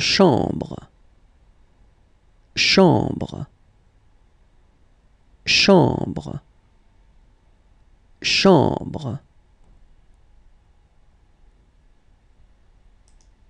chambre chambre chambre chambre